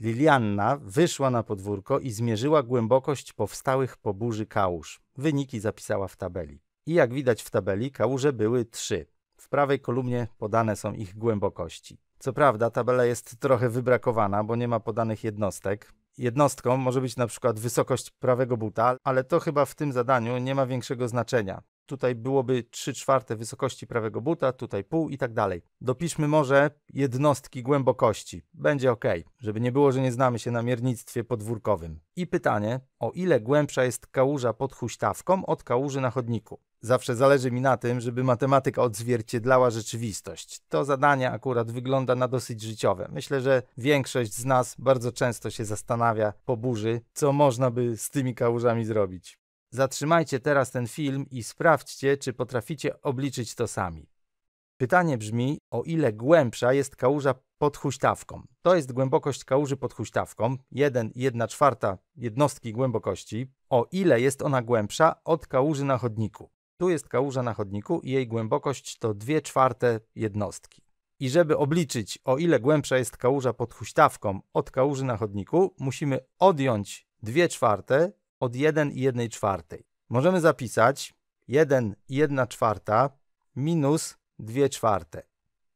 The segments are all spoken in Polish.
Lilianna wyszła na podwórko i zmierzyła głębokość powstałych po burzy kałuż. Wyniki zapisała w tabeli. I jak widać w tabeli, kałuże były trzy. W prawej kolumnie podane są ich głębokości. Co prawda tabela jest trochę wybrakowana, bo nie ma podanych jednostek. Jednostką może być na przykład wysokość prawego buta, ale to chyba w tym zadaniu nie ma większego znaczenia tutaj byłoby 3 czwarte wysokości prawego buta, tutaj pół i tak dalej. Dopiszmy może jednostki głębokości. Będzie ok, żeby nie było, że nie znamy się na miernictwie podwórkowym. I pytanie, o ile głębsza jest kałuża pod huśtawką od kałuży na chodniku? Zawsze zależy mi na tym, żeby matematyka odzwierciedlała rzeczywistość. To zadanie akurat wygląda na dosyć życiowe. Myślę, że większość z nas bardzo często się zastanawia po burzy, co można by z tymi kałużami zrobić. Zatrzymajcie teraz ten film i sprawdźcie, czy potraficie obliczyć to sami. Pytanie brzmi, o ile głębsza jest kałuża pod huśtawką. To jest głębokość kałuży pod huśtawką, 1, 1 czwarta jednostki głębokości. O ile jest ona głębsza od kałuży na chodniku. Tu jest kałuża na chodniku i jej głębokość to 2 czwarte jednostki. I żeby obliczyć, o ile głębsza jest kałuża pod huśtawką od kałuży na chodniku, musimy odjąć 2 czwarte od 1 i 1 czwartej. Możemy zapisać 1 i 1 czwarta minus 2 czwarte.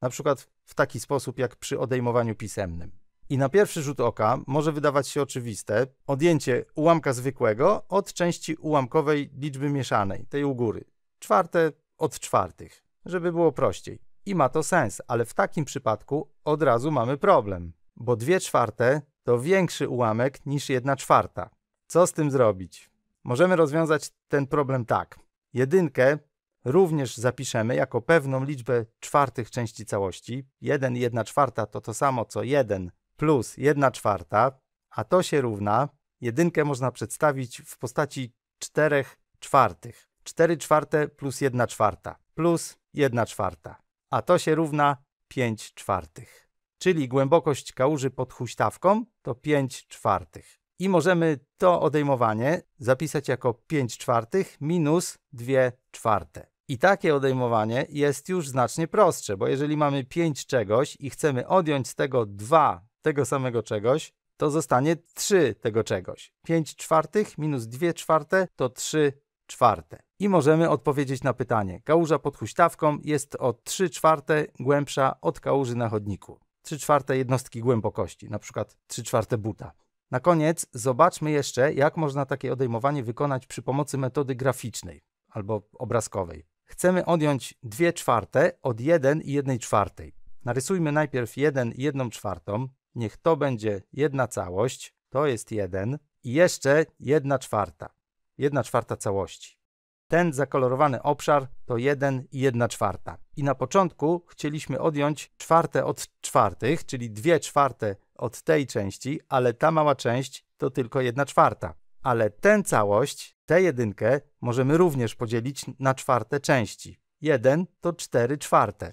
Na przykład w taki sposób jak przy odejmowaniu pisemnym. I na pierwszy rzut oka może wydawać się oczywiste odjęcie ułamka zwykłego od części ułamkowej liczby mieszanej, tej u góry. Czwarte od czwartych, żeby było prościej. I ma to sens, ale w takim przypadku od razu mamy problem, bo 2 czwarte to większy ułamek niż 1 czwarta. Co z tym zrobić? Możemy rozwiązać ten problem tak. Jedynkę również zapiszemy jako pewną liczbę czwartych części całości. 1 i 1 czwarta to to samo co 1 plus 1 czwarta, a to się równa. Jedynkę można przedstawić w postaci 4 czwartych. 4 czwarte plus 1 czwarta plus 1 czwarta, a to się równa 5 czwartych. Czyli głębokość kałuży pod huśtawką to 5 czwartych i możemy to odejmowanie zapisać jako 5 czwartych minus 2 czwarte. I takie odejmowanie jest już znacznie prostsze, bo jeżeli mamy 5 czegoś i chcemy odjąć z tego 2 tego samego czegoś, to zostanie 3 tego czegoś. 5 czwartych minus 2 czwarte to 3 czwarte. I możemy odpowiedzieć na pytanie. Kałuża pod huśtawką jest o 3 czwarte głębsza od kałuży na chodniku. 3 czwarte jednostki głębokości, na przykład 3 czwarte buta. Na koniec zobaczmy jeszcze, jak można takie odejmowanie wykonać przy pomocy metody graficznej albo obrazkowej. Chcemy odjąć 2 czwarte od 1 i 1 czwartej. Narysujmy najpierw 1 i 1 czwartą. Niech to będzie jedna całość, to jest 1 i jeszcze 1 czwarta. 1 czwarta całości. Ten zakolorowany obszar to 1 i 1 czwarta. I na początku chcieliśmy odjąć czwarte od czwartych, czyli 2 czwarte od tej części, ale ta mała część to tylko 1 czwarta. Ale tę całość, tę jedynkę, możemy również podzielić na czwarte części. 1 to 4 czwarte.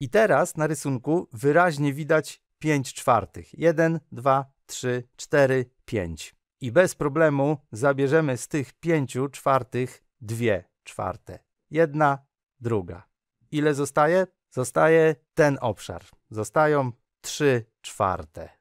I teraz na rysunku wyraźnie widać 5 czwartych. 1, 2, 3, 4, 5. I bez problemu zabierzemy z tych 5 czwartych dwie czwarte. Jedna, druga. Ile zostaje? Zostaje ten obszar. Zostają trzy czwarte.